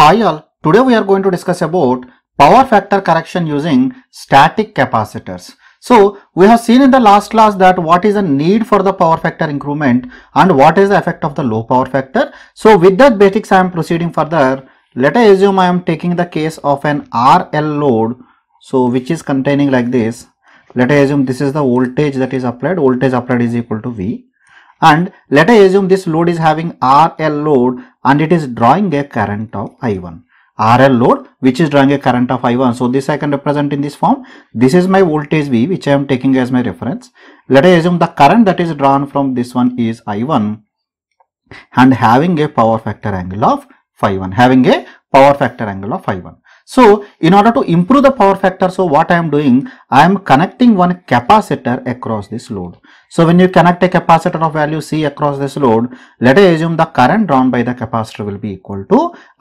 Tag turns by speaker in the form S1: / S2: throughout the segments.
S1: Hi all, today we are going to discuss about power factor correction using static capacitors. So we have seen in the last class that what is the need for the power factor increment and what is the effect of the low power factor. So with that basics I am proceeding further. Let us assume I am taking the case of an RL load so which is containing like this. Let us assume this is the voltage that is applied, voltage applied is equal to V and let us assume this load is having RL load and it is drawing a current of I1. RL load which is drawing a current of I1. So this I can represent in this form. This is my voltage V which I am taking as my reference. Let us assume the current that is drawn from this one is I1 and having a power factor angle of phi 1 having a power factor angle of phi 1 so in order to improve the power factor, so what I am doing, I am connecting one capacitor across this load. So when you connect a capacitor of value C across this load, let us assume the current drawn by the capacitor will be equal to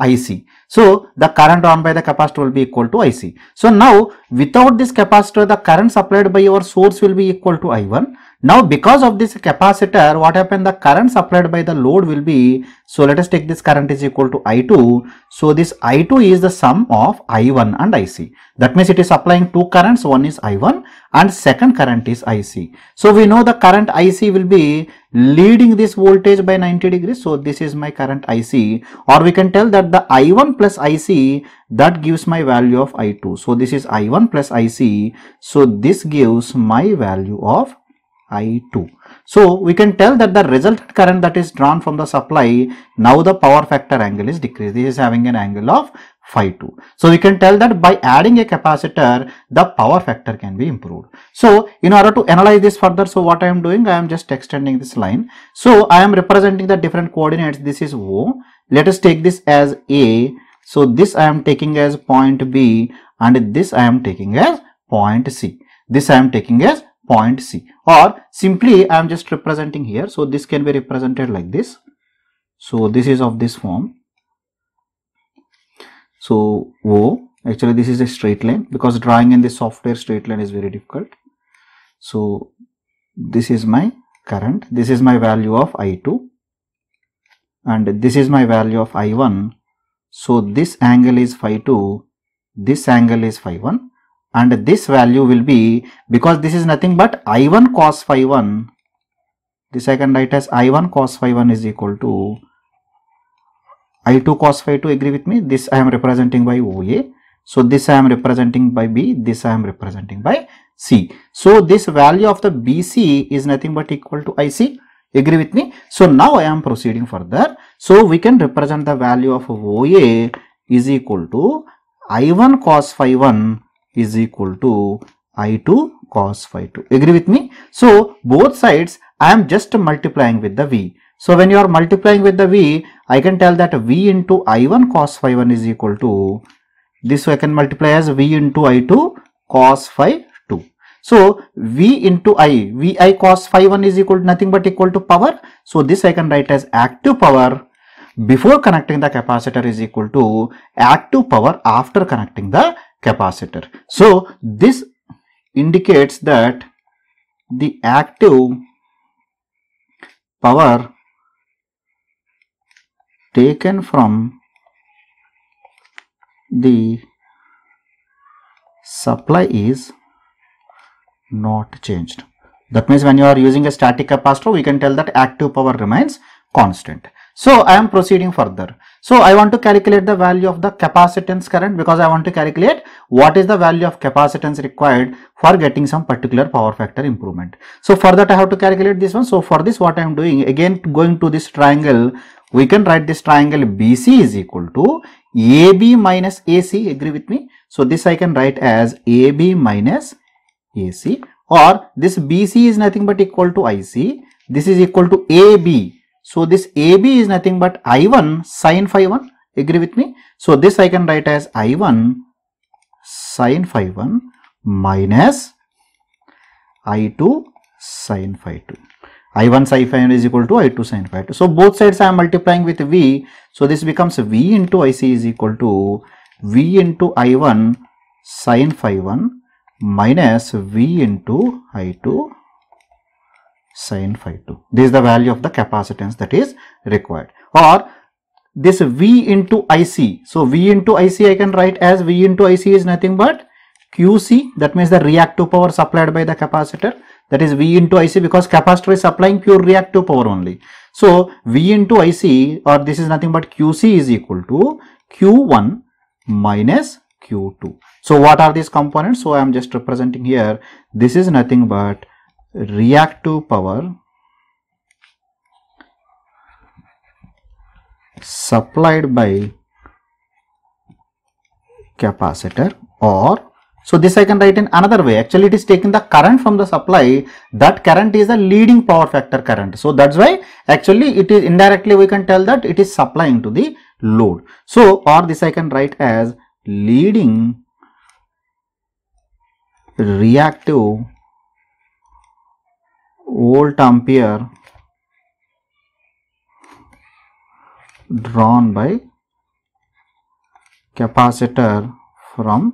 S1: IC. So the current drawn by the capacitor will be equal to IC. So now without this capacitor, the current supplied by your source will be equal to I1 now because of this capacitor, what happened? The current supplied by the load will be, so let us take this current is equal to I2. So this I2 is the sum of I1 and IC. That means it is supplying two currents, one is I1 and second current is IC. So we know the current IC will be leading this voltage by 90 degrees. So this is my current IC or we can tell that the I1 plus IC that gives my value of I2. So this is I1 plus IC. So this gives my value of I2. So we can tell that the resultant current that is drawn from the supply, now the power factor angle is decreased. It is having an angle of phi 2. So we can tell that by adding a capacitor, the power factor can be improved. So in order to analyze this further, so what I am doing, I am just extending this line. So I am representing the different coordinates. This is O. Let us take this as A. So this I am taking as point B and this I am taking as point C. This I am taking as point C or simply I am just representing here. So, this can be represented like this. So, this is of this form. So, O actually this is a straight line because drawing in the software straight line is very difficult. So, this is my current, this is my value of I2 and this is my value of I1. So, this angle is phi 2, this angle is phi 1 and this value will be because this is nothing but i1 cos phi 1 this I can write as i1 cos phi 1 is equal to i2 cos phi 2 agree with me this I am representing by OA so this I am representing by B this I am representing by C so this value of the BC is nothing but equal to IC agree with me so now I am proceeding further so we can represent the value of OA is equal to i1 cos phi 1 is equal to I2 cos phi 2. Agree with me? So, both sides I am just multiplying with the V. So, when you are multiplying with the V, I can tell that V into I1 cos phi 1 is equal to this I can multiply as V into I2 cos phi 2. So, V into I, VI cos phi 1 is equal to nothing but equal to power. So, this I can write as active power before connecting the capacitor is equal to active power after connecting the capacitor. So, this indicates that the active power taken from the supply is not changed. That means when you are using a static capacitor, we can tell that active power remains constant. So I am proceeding further. So I want to calculate the value of the capacitance current because I want to calculate what is the value of capacitance required for getting some particular power factor improvement. So for that I have to calculate this one. So for this what I am doing again going to this triangle we can write this triangle BC is equal to AB minus AC agree with me. So this I can write as AB minus AC or this BC is nothing but equal to IC. This is equal to AB so this AB is nothing but I1 sine phi 1. Agree with me? So this I can write as I1 sine phi 1 minus I2 sine phi 2. I1 sine phi 1 is equal to I2 sine phi 2. So both sides I am multiplying with V. So this becomes V into IC is equal to V into I1 sine phi 1 minus V into I2 sine phi 2. This is the value of the capacitance that is required or this V into IC. So, V into IC I can write as V into IC is nothing but QC that means the reactive power supplied by the capacitor that is V into IC because capacitor is supplying pure reactive power only. So, V into IC or this is nothing but QC is equal to Q1 minus Q2. So, what are these components? So, I am just representing here this is nothing but reactive power supplied by capacitor or so this I can write in another way actually it is taking the current from the supply that current is a leading power factor current. So that's why actually it is indirectly we can tell that it is supplying to the load. So or this I can write as leading reactive volt ampere drawn by capacitor from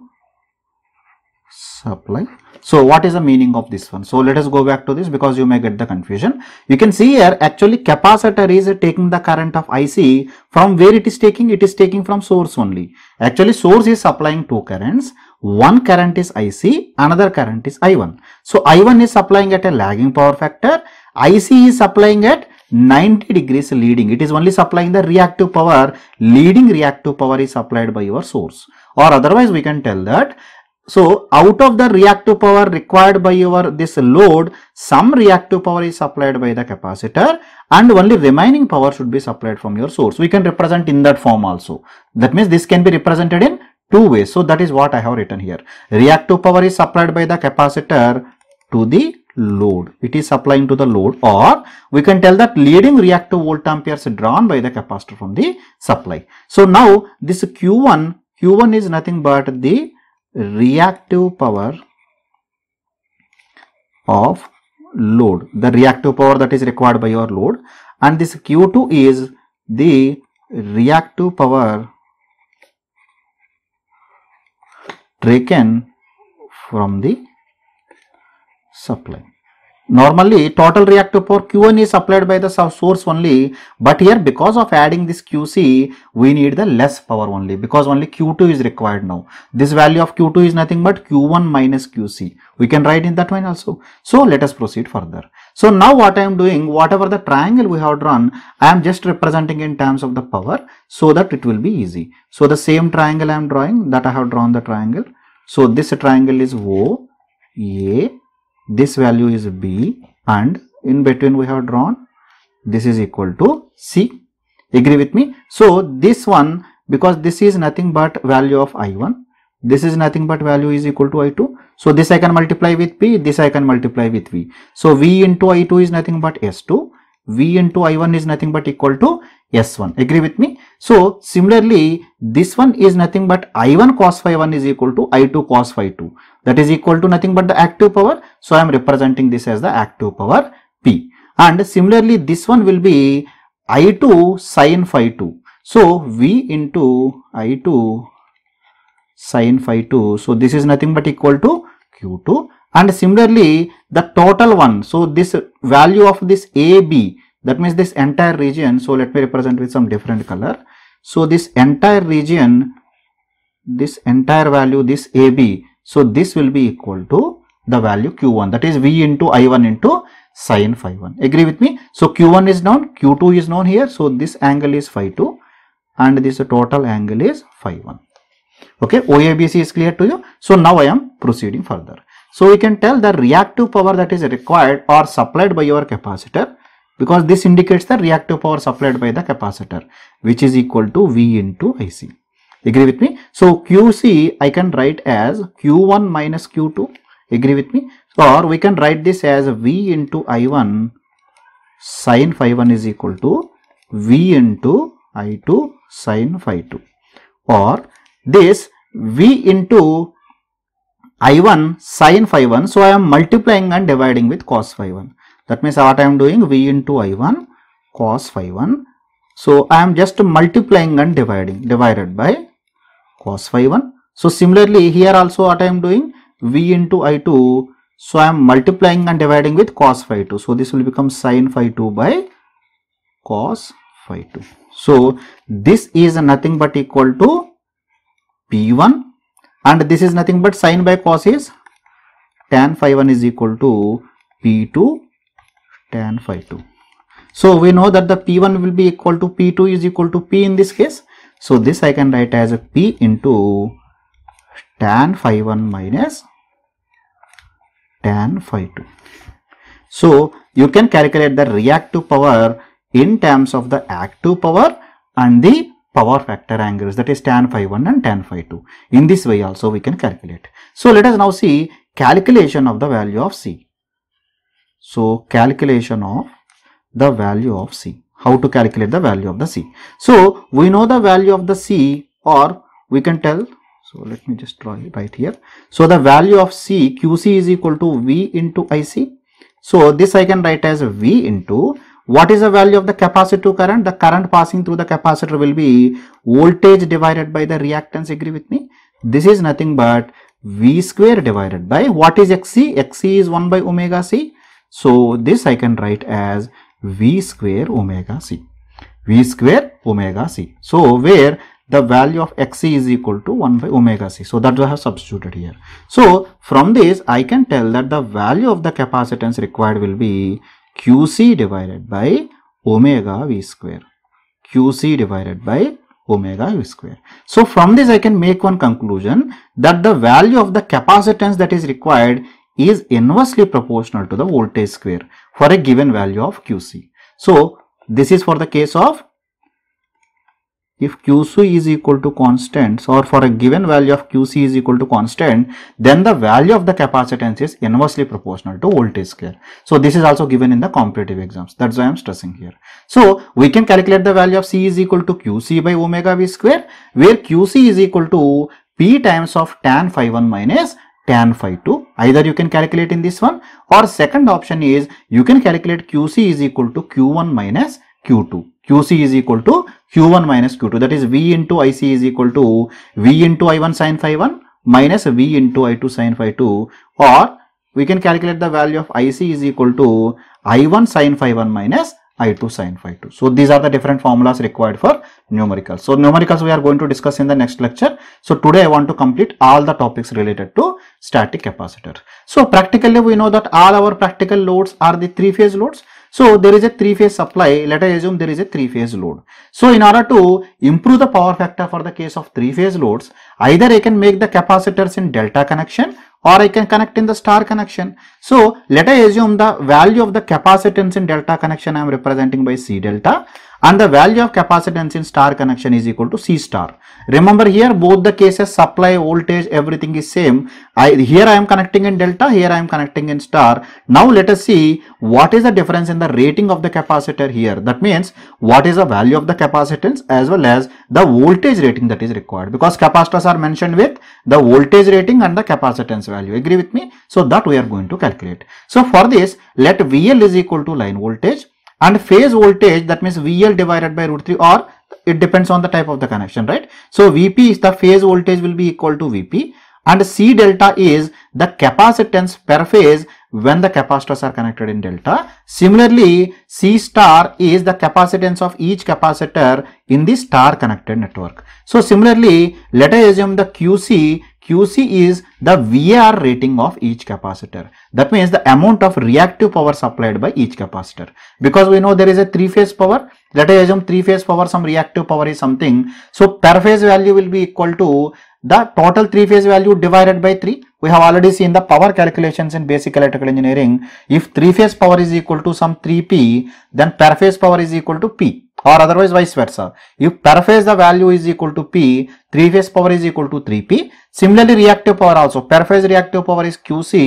S1: supply so what is the meaning of this one so let us go back to this because you may get the confusion you can see here actually capacitor is taking the current of ic from where it is taking it is taking from source only actually source is supplying two currents one current is IC, another current is I1. So I1 is supplying at a lagging power factor, IC is supplying at 90 degrees leading. It is only supplying the reactive power, leading reactive power is supplied by your source. Or otherwise we can tell that so out of the reactive power required by your this load, some reactive power is supplied by the capacitor and only remaining power should be supplied from your source. We can represent in that form also. That means this can be represented in two ways. So that is what I have written here. Reactive power is supplied by the capacitor to the load. It is supplying to the load or we can tell that leading reactive volt amperes drawn by the capacitor from the supply. So now this Q1, Q1 is nothing but the reactive power of load, the reactive power that is required by your load and this Q2 is the reactive power taken from the supply. Normally total reactive power Q1 is supplied by the source only but here because of adding this QC we need the less power only because only Q2 is required now. This value of Q2 is nothing but Q1 minus QC. We can write in that one also. So let us proceed further. So now what I am doing whatever the triangle we have drawn I am just representing in terms of the power so that it will be easy. So the same triangle I am drawing that I have drawn the triangle so this triangle is O, A, this value is B and in between we have drawn this is equal to C. Agree with me? So this one because this is nothing but value of I1, this is nothing but value is equal to I2. So this I can multiply with P, this I can multiply with V. So V into I2 is nothing but S2, V into I1 is nothing but equal to S1. Agree with me? So, similarly, this one is nothing but I1 cos phi 1 is equal to I2 cos phi 2. That is equal to nothing but the active power. So, I am representing this as the active power P. And similarly, this one will be I2 sin phi 2. So, V into I2 sin phi 2. So, this is nothing but equal to Q2. And similarly, the total one. So, this value of this AB that means this entire region so let me represent with some different color so this entire region this entire value this AB so this will be equal to the value Q1 that is V into I1 into sine phi 1 agree with me so Q1 is known Q2 is known here so this angle is phi 2 and this total angle is phi 1 okay OABC is clear to you so now I am proceeding further so we can tell the reactive power that is required or supplied by your capacitor because this indicates the reactive power supplied by the capacitor which is equal to V into IC. Agree with me? So QC I can write as Q1 minus Q2. Agree with me? Or we can write this as V into I1 sine phi 1 is equal to V into I2 sine phi 2 or this V into I1 sine phi 1. So I am multiplying and dividing with cos phi 1. That means what I am doing V into I1 cos phi 1. So I am just multiplying and dividing divided by cos phi 1. So similarly here also what I am doing V into I2. So I am multiplying and dividing with cos phi 2. So this will become sin phi 2 by cos phi 2. So this is nothing but equal to P1 and this is nothing but sine by cos is tan phi 1 is equal to P2 tan phi 2 so we know that the p1 will be equal to p2 is equal to p in this case so this i can write as p into tan phi 1 minus tan phi 2 so you can calculate the reactive power in terms of the active power and the power factor angles that is tan phi 1 and tan phi 2. In this way also we can calculate. So let us now see calculation of the value of C. So calculation of the value of C. How to calculate the value of the C. So we know the value of the C or we can tell. So let me just draw it right here. So the value of C, QC is equal to V into IC. So this I can write as V into what is the value of the capacitor current? The current passing through the capacitor will be voltage divided by the reactance. Agree with me? This is nothing but V square divided by what is XC? XC is 1 by omega C so this I can write as V square omega c. V square omega c. So where the value of xc is equal to 1 by omega c. So that I have substituted here. So from this I can tell that the value of the capacitance required will be qc divided by omega v square. qc divided by omega u square. So from this I can make one conclusion that the value of the capacitance that is required is inversely proportional to the voltage square for a given value of QC. So, this is for the case of if QC is equal to constant or for a given value of QC is equal to constant, then the value of the capacitance is inversely proportional to voltage square. So, this is also given in the competitive exams. That's why I am stressing here. So, we can calculate the value of C is equal to QC by omega V square, where QC is equal to P times of tan phi 1 minus tan phi 2. Either you can calculate in this one or second option is you can calculate QC is equal to Q1 minus Q2. QC is equal to Q1 minus Q2 that is V into IC is equal to V into I1 sin phi 1 minus V into I2 sin phi 2 or we can calculate the value of IC is equal to I1 sin phi 1 minus I2 sine phi 2. So these are the different formulas required for numericals. So numericals we are going to discuss in the next lecture. So today I want to complete all the topics related to static capacitor. So practically we know that all our practical loads are the three phase loads. So there is a three phase supply. Let us assume there is a three phase load. So in order to improve the power factor for the case of three phase loads, either I can make the capacitors in delta connection or I can connect in the star connection. So let us assume the value of the capacitance in delta connection I am representing by C delta and the value of capacitance in star connection is equal to C star. Remember here both the cases supply voltage everything is same. I, here I am connecting in delta, here I am connecting in star. Now let us see what is the difference in the rating of the capacitor here. That means what is the value of the capacitance as well as the voltage rating that is required because capacitors are mentioned with the voltage rating and the capacitance value. Agree with me? So that we are going to calculate. So for this, let VL is equal to line voltage and phase voltage that means VL divided by root 3 or it depends on the type of the connection, right? So VP is the phase voltage will be equal to VP and C delta is the capacitance per phase when the capacitors are connected in delta. Similarly, C star is the capacitance of each capacitor in the star connected network. So similarly, let us assume the QC, QC is the V R rating of each capacitor. That means the amount of reactive power supplied by each capacitor. Because we know there is a three phase power, let us assume three phase power, some reactive power is something. So per phase value will be equal to the total three phase value divided by 3 we have already seen the power calculations in basic electrical engineering if three phase power is equal to some 3p then per phase power is equal to p or otherwise vice versa if per phase the value is equal to p three phase power is equal to 3p similarly reactive power also per phase reactive power is qc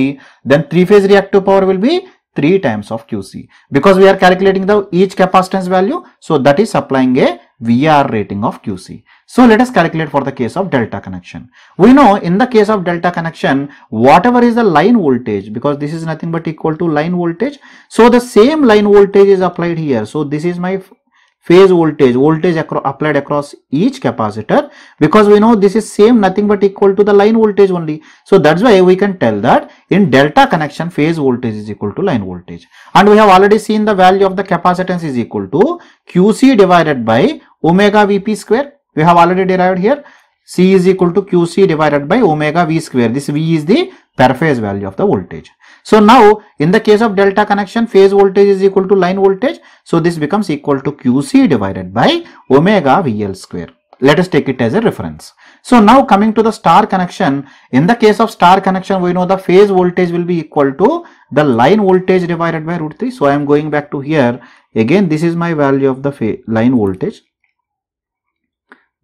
S1: then three phase reactive power will be 3 times of qc because we are calculating the each capacitance value so that is supplying a VR rating of QC. So let us calculate for the case of delta connection. We know in the case of delta connection, whatever is the line voltage, because this is nothing but equal to line voltage. So the same line voltage is applied here. So this is my phase voltage, voltage acro applied across each capacitor because we know this is same nothing but equal to the line voltage only. So that's why we can tell that in delta connection phase voltage is equal to line voltage. And we have already seen the value of the capacitance is equal to QC divided by omega vp square we have already derived here c is equal to qc divided by omega v square this v is the per phase value of the voltage so now in the case of delta connection phase voltage is equal to line voltage so this becomes equal to qc divided by omega vl square let us take it as a reference. So now coming to the star connection, in the case of star connection, we know the phase voltage will be equal to the line voltage divided by root 3. So I am going back to here. Again, this is my value of the line voltage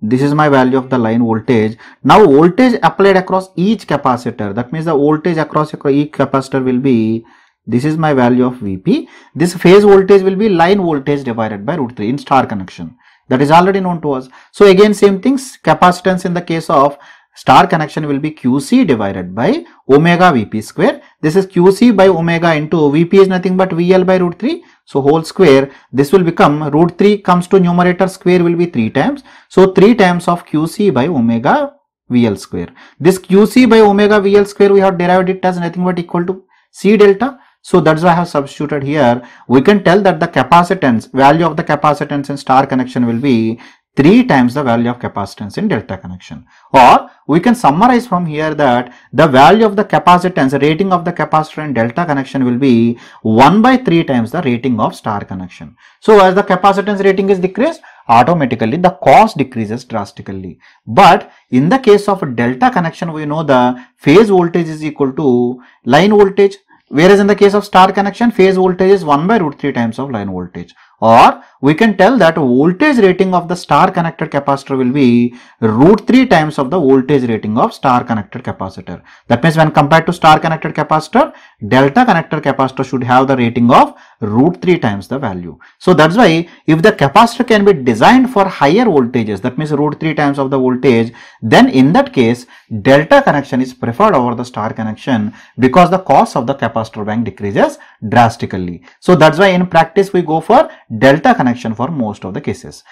S1: this is my value of the line voltage now voltage applied across each capacitor that means the voltage across each capacitor will be this is my value of vp this phase voltage will be line voltage divided by root 3 in star connection that is already known to us so again same things capacitance in the case of star connection will be QC divided by omega Vp square. This is QC by omega into Vp is nothing but VL by root 3. So, whole square this will become root 3 comes to numerator square will be 3 times. So, 3 times of QC by omega VL square. This QC by omega VL square we have derived it as nothing but equal to C delta. So that's why I have substituted here. We can tell that the capacitance, value of the capacitance in star connection will be 3 times the value of capacitance in delta connection or we can summarize from here that the value of the capacitance rating of the capacitor in delta connection will be 1 by 3 times the rating of star connection. So as the capacitance rating is decreased automatically the cost decreases drastically but in the case of delta connection we know the phase voltage is equal to line voltage whereas in the case of star connection phase voltage is 1 by root 3 times of line voltage or we can tell that voltage rating of the star connected capacitor will be root 3 times of the voltage rating of star connected capacitor. That means when compared to star connected capacitor, delta connected capacitor should have the rating of root 3 times the value. So that's why if the capacitor can be designed for higher voltages, that means root 3 times of the voltage, then in that case delta connection is preferred over the star connection because the cost of the capacitor bank decreases drastically. So that's why in practice we go for delta connection for most of the cases.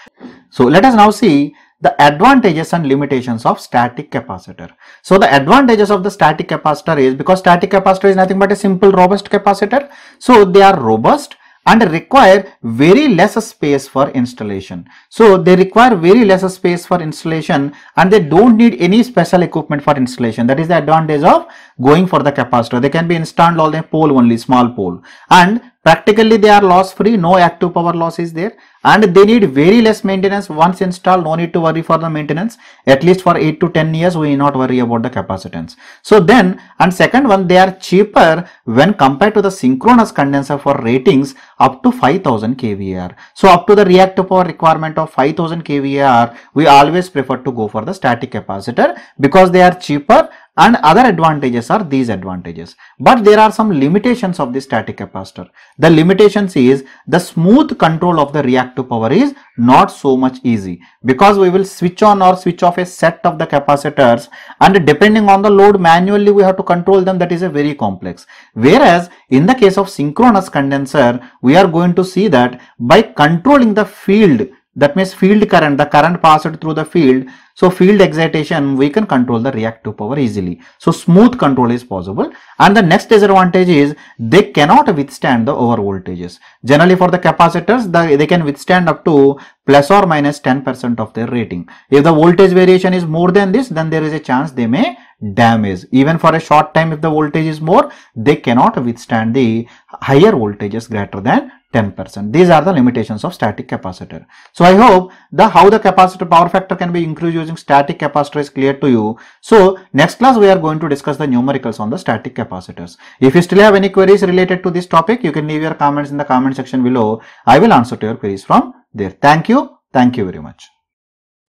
S1: So let us now see the advantages and limitations of static capacitor. So the advantages of the static capacitor is because static capacitor is nothing but a simple robust capacitor. So they are robust and require very less space for installation. So they require very less space for installation and they don't need any special equipment for installation. That is the advantage of going for the capacitor. They can be installed on pole only, small pole. And practically they are loss free no active power loss is there and they need very less maintenance once installed no need to worry for the maintenance at least for 8 to 10 years we not worry about the capacitance so then and second one they are cheaper when compared to the synchronous condenser for ratings up to 5000 kVAR so up to the reactive power requirement of 5000 kVAR we always prefer to go for the static capacitor because they are cheaper and other advantages are these advantages but there are some limitations of the static capacitor the limitations is the smooth control of the reactive power is not so much easy because we will switch on or switch off a set of the capacitors and depending on the load manually we have to control them that is a very complex whereas in the case of synchronous condenser we are going to see that by controlling the field that means field current, the current passed through the field. So field excitation, we can control the reactive power easily. So smooth control is possible. And the next disadvantage is they cannot withstand the over voltages. Generally for the capacitors, the, they can withstand up to plus or minus 10% of their rating. If the voltage variation is more than this, then there is a chance they may damage. Even for a short time, if the voltage is more, they cannot withstand the higher voltages greater than 10%. These are the limitations of static capacitor. So I hope the how the capacitor power factor can be increased using static capacitor is clear to you. So next class we are going to discuss the numericals on the static capacitors. If you still have any queries related to this topic, you can leave your comments in the comment section below. I will answer to your queries from there. Thank you. Thank you very much.